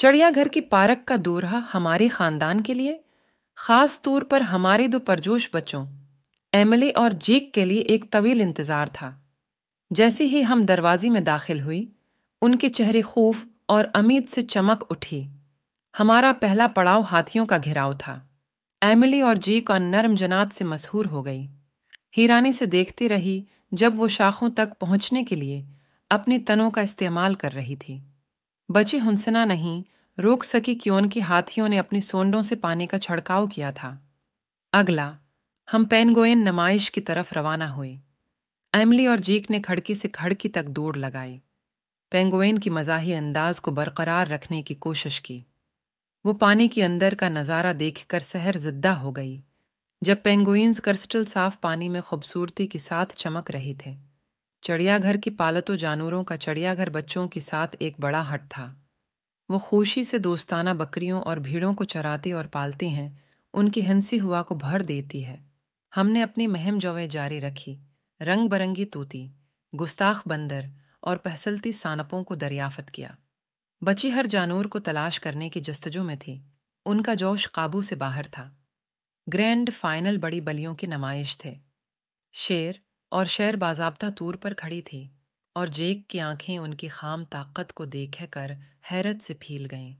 चिड़ियाघर की पारक का दोरहा हमारे खानदान के लिए खास तौर पर हमारे दो परजोश बच्चों एमले और जेक के लिए एक तवील इंतज़ार था जैसे ही हम दरवाजे में दाखिल हुई उनके चेहरे खूफ और अमीद से चमक उठी हमारा पहला पड़ाव हाथियों का घिराव था एमिली और जेक और नरम जनात से मशहूर हो गई हीरानी से देखती रही जब वो शाखों तक पहुंचने के लिए अपने तनों का इस्तेमाल कर रही थी बची हंसना नहीं रोक सकी कि उनके हाथियों ने अपनी सोंडों से पानी का छिड़काव किया था अगला हम पेनगोयन नमाइश की तरफ रवाना हुए एमली और जीक ने खड़की से खड़की तक दौड़ लगाई पेंगोइन की मजाही अंदाज को बरकरार रखने की कोशिश की वो पानी के अंदर का नज़ारा देखकर सहर जिद्दा हो गई जब पेंगोइंस कर्स्टल साफ पानी में खूबसूरती के साथ चमक रहे थे चिड़ियाघर की पालतू जानवरों का चिड़ियाघर बच्चों के साथ एक बड़ा हट था वो खुशी से दोस्ताना बकरियों और भीड़ों को चराती और पालती हैं उनकी हंसी हुआ को भर देती है हमने अपनी महम जवे जारी रखी रंग बरंगी तोती गुस्ताख बंदर और पहसलती सानपों को दरियाफत किया बची हर जानवर को तलाश करने की जस्तजों में थी उनका जोश काबू से बाहर था ग्रैंड फाइनल बड़ी बलियों की नमाइश थे शेर और शहर बाजाबता तूर पर खड़ी थी और जेक की आंखें उनकी खाम ताकत को देख कर हैरत से फील गईं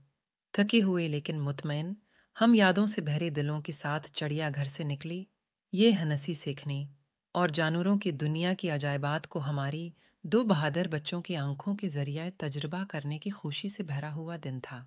थके हुए लेकिन मुतमैन हम यादों से भरे दिलों के साथ चढ़िया घर से निकली ये हनसी सीखनी और जानवरों की दुनिया की अजायबात को हमारी दो बहादुर बच्चों की आंखों के जरिए तजर्बा करने की खुशी से भरा हुआ दिन था